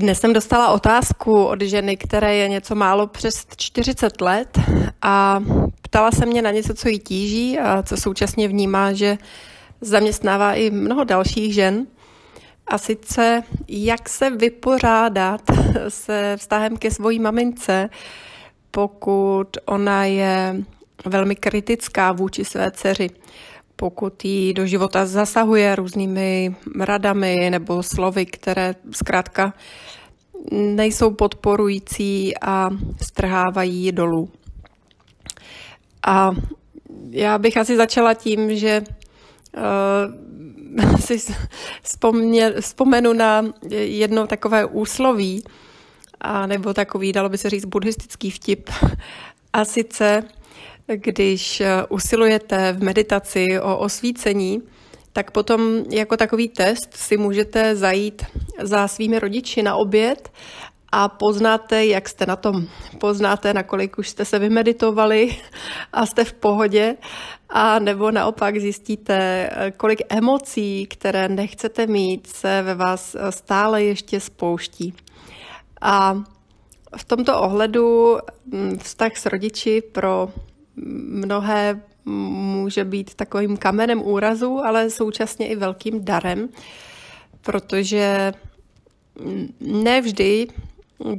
Dnes jsem dostala otázku od ženy, které je něco málo přes 40 let a ptala se mě na něco, co jí tíží a co současně vnímá, že zaměstnává i mnoho dalších žen. A sice, jak se vypořádat se vztahem ke svojí mamince, pokud ona je velmi kritická vůči své dceři pokud ji do života zasahuje různými radami nebo slovy, které zkrátka nejsou podporující a strhávají ji dolů. A já bych asi začala tím, že uh, eh, si vzpomně, vzpomenu na jedno takové úsloví, a nebo takový, dalo by se říct, buddhistický vtip. A sice když eh, usilujete v meditaci o osvícení, tak potom jako takový test si můžete zajít za svými rodiči na oběd a poznáte, jak jste na tom. Poznáte, nakolik už jste se vymeditovali a jste v pohodě, a nebo naopak zjistíte, eh, kolik emocí, které nechcete mít, se ve vás eh, stále ještě spouští. A v tomto ohledu mm, vztah s rodiči pro mnohé může být takovým kamenem úrazu, ale současně i velkým darem, protože nevždy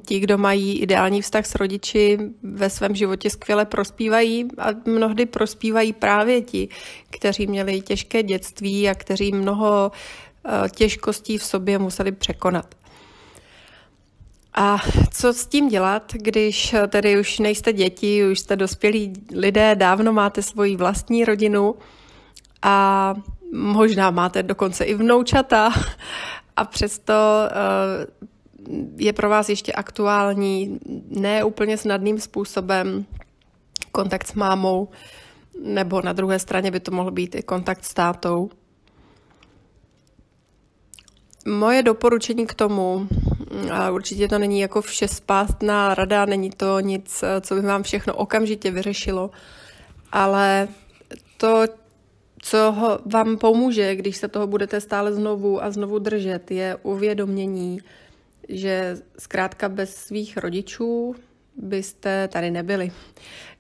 ti, kdo mají ideální vztah s rodiči, ve svém životě skvěle prospívají a mnohdy prospívají právě ti, kteří měli těžké dětství a kteří mnoho eh, těžkostí v sobě museli překonat. A co s tím dělat, když tedy už nejste děti, už jste dospělí lidé, dávno máte svoji vlastní rodinu a možná máte dokonce i vnoučata a přesto eh, je pro vás ještě aktuální, ne úplně snadným způsobem kontakt s mámou, nebo na druhé straně by to mohl být i kontakt s tátou. Moje doporučení k tomu a určitě to není jako vše spástná rada, není to nic, co by vám všechno okamžitě vyřešilo, ale to, co ho, vám pomůže, když se toho budete stále znovu a znovu držet, je uvědomění, že zkrátka bez svých rodičů byste tady nebyli.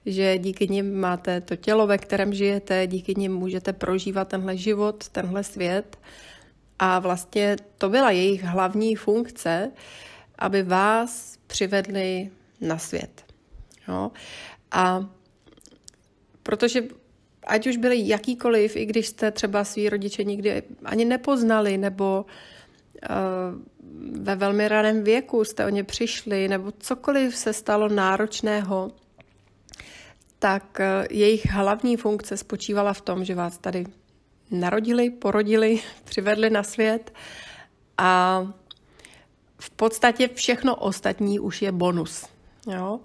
Že díky nim máte to tělo, ve kterém žijete, díky nim můžete prožívat tenhle život, tenhle svět a vlastně to byla jejich hlavní funkce, aby vás přivedli na svět. Jo? A protože ať už byli jakýkoliv, i když jste třeba svý rodiče nikdy ani nepoznali, nebo uh, ve velmi raném věku jste o ně přišli, nebo cokoliv se stalo náročného, tak eh, jejich hlavní funkce spočívala v tom, že vás tady narodili, porodili, přivedli na svět a v podstatě všechno ostatní už je bonus. Jo?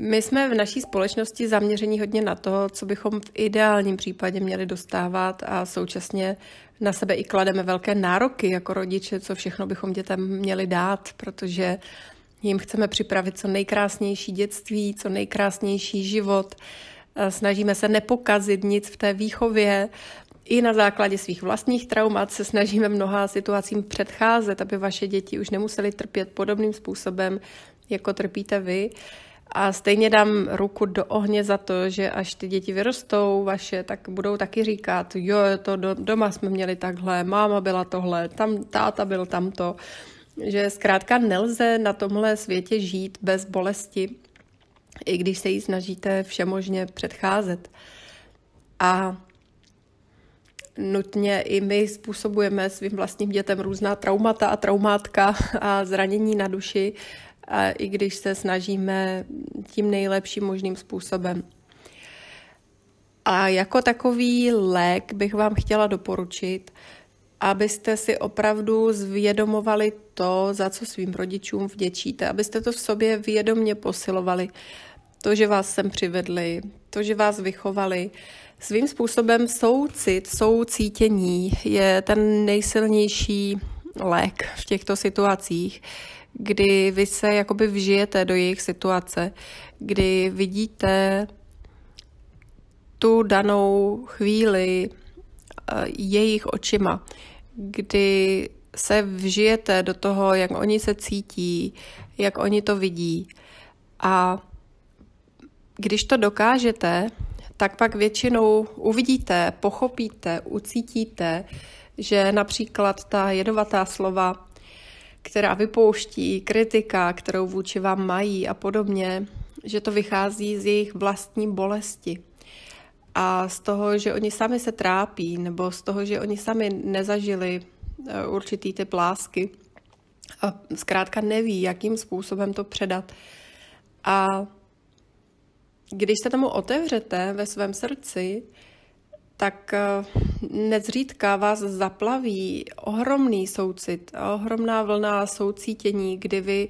My jsme v naší společnosti zaměření hodně na to, co bychom v ideálním případě měli dostávat a současně na sebe i klademe velké nároky jako rodiče, co všechno bychom dětem měli dát, protože jim chceme připravit co nejkrásnější dětství, co nejkrásnější život, snažíme se nepokazit nic v té výchově, i na základě svých vlastních traumat se snažíme mnoha situacím předcházet, aby vaše děti už nemuseli trpět podobným způsobem, jako trpíte vy. A stejně dám ruku do ohně za to, že až ty děti vyrostou vaše, tak budou taky říkat, jo, to do, doma jsme měli takhle, máma byla tohle, tam táta byl tamto. Že zkrátka nelze na tomhle světě žít bez bolesti, i když se jí snažíte všemožně předcházet. A nutně i my způsobujeme svým vlastním dětem různá traumata a traumátka a zranění na duši, a i když se snažíme tím nejlepším možným způsobem. A jako takový lék bych vám chtěla doporučit, abyste si opravdu zvědomovali to, za co svým rodičům vděčíte, abyste to v sobě vědomně posilovali. To, že vás sem přivedli, to, že vás vychovali, Svým způsobem soucit, soucítění je ten nejsilnější lék v těchto situacích, kdy vy se jakoby vžijete do jejich situace, kdy vidíte tu danou chvíli eh, jejich očima, kdy se vžijete do toho, jak oni se cítí, jak oni to vidí. A když to dokážete, tak pak většinou uvidíte, pochopíte, ucítíte, že například ta jedovatá slova, která vypouští, kritika, kterou vůči vám mají a podobně, že to vychází z jejich vlastní bolesti a z toho, že oni sami se trápí, nebo z toho, že oni sami nezažili eh, určitý typ lásky a zkrátka neví, jakým způsobem to předat. A když se tomu otevřete ve svém srdci, tak eh, nezřídka vás zaplaví ohromný soucit, ohromná vlna soucítění, kdy vy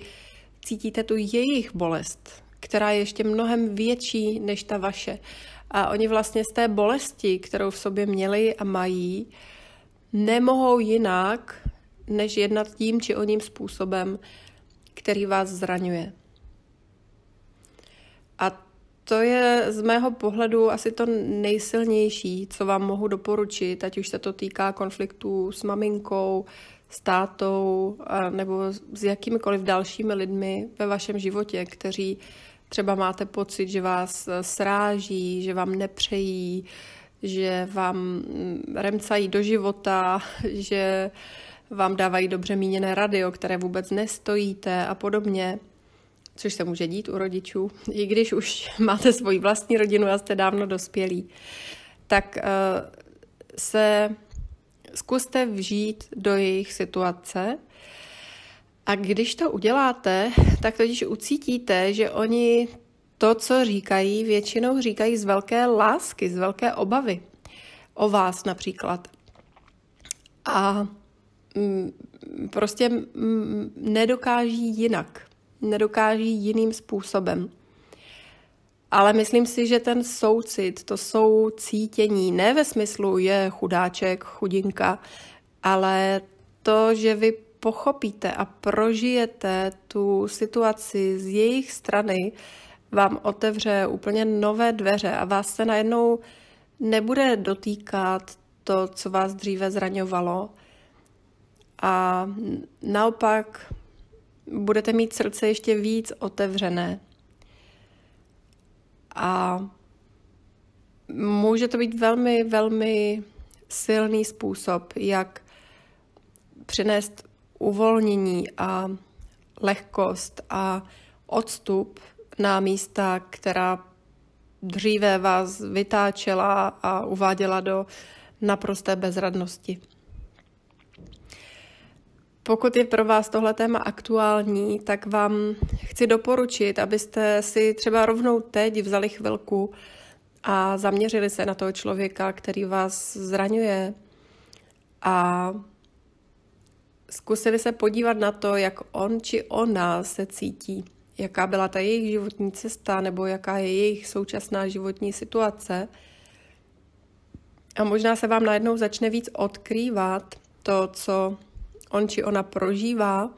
cítíte tu jejich bolest, která je ještě mnohem větší než ta vaše. A oni vlastně z té bolesti, kterou v sobě měli a mají, nemohou jinak, než jednat tím či oním způsobem, který vás zraňuje to je z mého pohledu asi to nejsilnější, co vám mohu doporučit, ať už se to týká konfliktu s maminkou, s tátou nebo s jakýmikoliv dalšími lidmi ve vašem životě, kteří třeba máte pocit, že vás eh, sráží, že vám nepřejí, že vám mm, remcají do života, že vám dávají dobře míněné rady, o které vůbec nestojíte a podobně což se může dít u rodičů, i když už máte svoji vlastní rodinu a jste dávno dospělí, tak eh, se zkuste vžít do jejich situace. A když to uděláte, tak totiž ucítíte, že oni to, co říkají, většinou říkají z velké lásky, z velké obavy. O vás například. A mm, prostě mm, nedokáží jinak nedokáží jiným způsobem. Ale myslím si, že ten soucit, to jsou cítění, ne ve smyslu je chudáček, chudinka, ale to, že vy pochopíte a prožijete tu situaci z jejich strany, vám otevře úplně nové dveře a vás se najednou nebude dotýkat to, co vás dříve zraňovalo. A naopak budete mít srdce ještě víc otevřené. A může to být velmi, velmi silný způsob, jak přinést uvolnění a lehkost a odstup na místa, která dříve vás vytáčela a uváděla do naprosté bezradnosti. Pokud je pro vás tohle téma aktuální, tak vám chci doporučit, abyste si třeba rovnou teď vzali chvilku a zaměřili se na toho člověka, který vás zraňuje a zkusili se podívat na to, jak on či ona se cítí, jaká byla ta jejich životní cesta nebo jaká je jejich současná životní situace. A možná se vám najednou začne víc odkrývat to, co on či ona prožívá,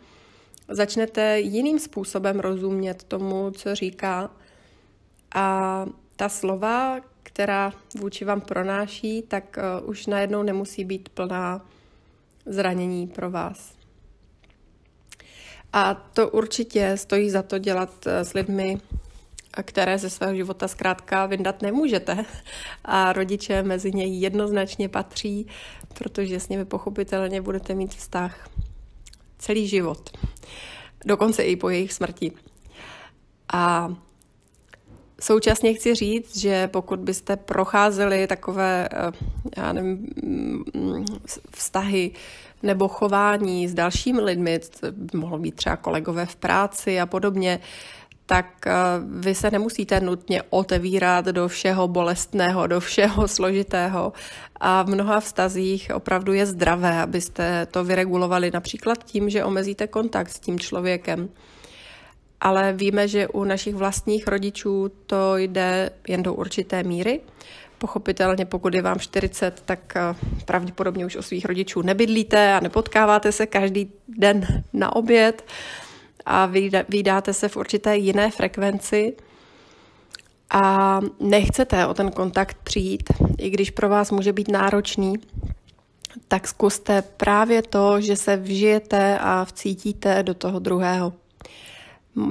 začnete jiným způsobem rozumět tomu, co říká. A ta slova, která vůči vám pronáší, tak eh, už najednou nemusí být plná zranění pro vás. A to určitě stojí za to dělat eh, s lidmi, které ze svého života zkrátka vyndat nemůžete. A rodiče mezi něj jednoznačně patří, protože s nimi pochopitelně budete mít vztah celý život. Dokonce i po jejich smrti. A Současně chci říct, že pokud byste procházeli takové eh, já nevím, mm, vztahy nebo chování s dalšími lidmi, mohlo být třeba kolegové v práci a podobně, tak eh, vy se nemusíte nutně otevírat do všeho bolestného, do všeho složitého. A v mnoha vztazích opravdu je zdravé, abyste to vyregulovali například tím, že omezíte kontakt s tím člověkem. Ale víme, že u našich vlastních rodičů to jde jen do určité míry. Pochopitelně, pokud je vám 40, tak eh, pravděpodobně už o svých rodičů nebydlíte a nepotkáváte se každý den na oběd a vydáte se v určité jiné frekvenci a nechcete o ten kontakt přijít, i když pro vás může být náročný, tak zkuste právě to, že se vžijete a vcítíte do toho druhého.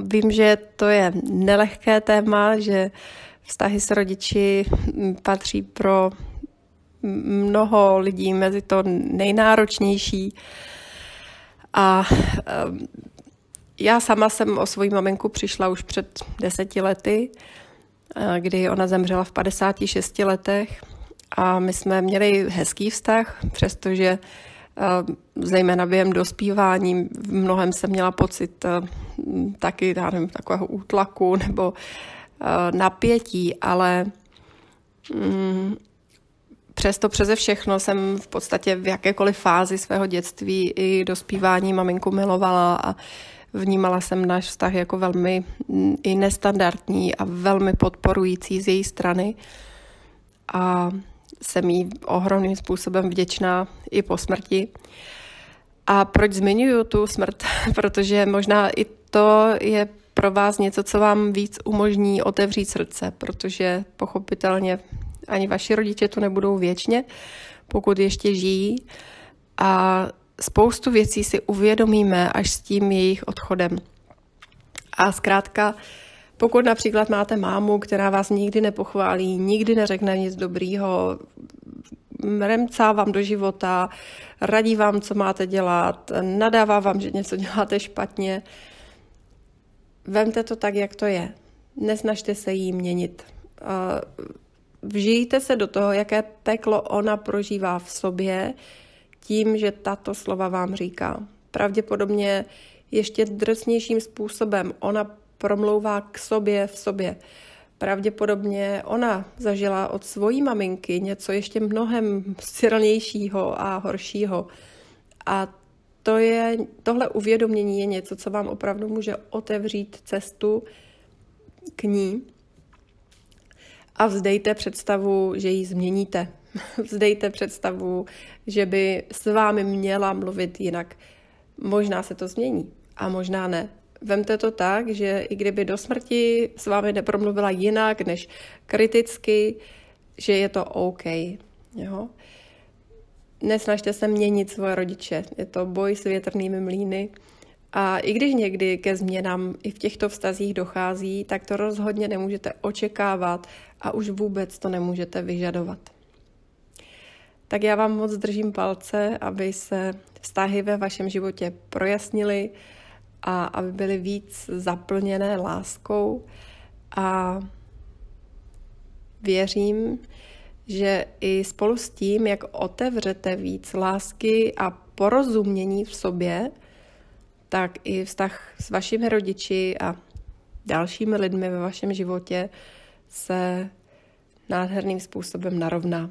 Vím, že to je nelehké téma, že vztahy s rodiči mm, patří pro mnoho lidí mezi to nejnáročnější. A já sama jsem o svoji maminku přišla už před deseti lety, eh, kdy ona zemřela v 56 letech a my jsme měli hezký vztah, přestože eh, zejména během dospívání v mnohem jsem měla pocit eh, taky, já nevím, takového útlaku nebo napětí, ale mm, přesto přeze všechno jsem v podstatě v jakékoliv fázi svého dětství i dospívání maminku milovala a Vnímala jsem náš vztah jako velmi mm, i nestandardní a velmi podporující z její strany. A jsem jí ohromným způsobem vděčná i po smrti. A proč zmiňuju tu smrt? Protože možná i to je pro vás něco, co vám víc umožní otevřít srdce, protože pochopitelně ani vaši rodiče tu nebudou věčně, pokud ještě žijí. A spoustu věcí si uvědomíme až s tím jejich odchodem. A zkrátka, pokud například máte mámu, která vás nikdy nepochválí, nikdy neřekne nic dobrýho, remcá vám do života, radí vám, co máte dělat, nadává vám, že něco děláte špatně, vemte to tak, jak to je. Nesnažte se jí měnit. Vžijte se do toho, jaké peklo ona prožívá v sobě, tím, že tato slova vám říká. Pravděpodobně ještě drsnějším způsobem. Ona promlouvá k sobě v sobě. Pravděpodobně ona zažila od svojí maminky něco ještě mnohem silnějšího a horšího. A to je, tohle uvědomění je něco, co vám opravdu může otevřít cestu k ní a vzdejte představu, že ji změníte. Vzdejte představu, že by s vámi měla mluvit jinak. Možná se to změní a možná ne. Vemte to tak, že i kdyby do smrti s vámi nepromluvila jinak než kriticky, že je to OK. Jo? Nesnažte se měnit svoje rodiče. Je to boj s větrnými mlýny. A i když někdy ke změnám i v těchto vztazích dochází, tak to rozhodně nemůžete očekávat a už vůbec to nemůžete vyžadovat. Tak já vám moc držím palce, aby se vztahy ve vašem životě projasnily a aby byly víc zaplněné láskou. A věřím, že i spolu s tím, jak otevřete víc lásky a porozumění v sobě, tak i vztah s vašimi rodiči a dalšími lidmi ve vašem životě se nádherným způsobem narovná.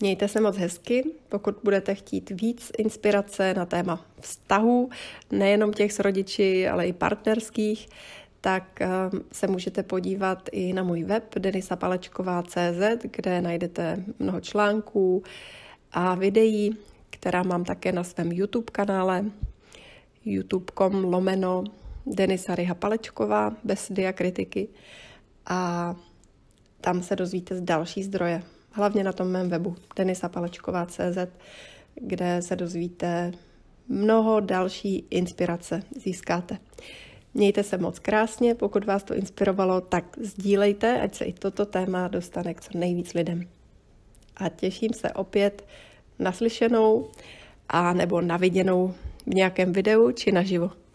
Mějte se moc hezky, pokud budete chtít víc inspirace na téma vztahu, nejenom těch s rodiči, ale i partnerských, tak ehm, se můžete podívat i na můj web denisapalečková.cz, kde najdete mnoho článků a videí, která mám také na svém YouTube kanále youtube.com lomeno Denisa Ryha Palečková bez diakritiky a tam se dozvíte z další zdroje, hlavně na tom mém webu denisapalečková.cz, kde se dozvíte mnoho další inspirace získáte. Mějte se moc krásně, pokud vás to inspirovalo, tak sdílejte, ať se i toto téma dostane k co nejvíc lidem. A těším se opět naslyšenou a nebo naviděnou v nějakém videu či naživo.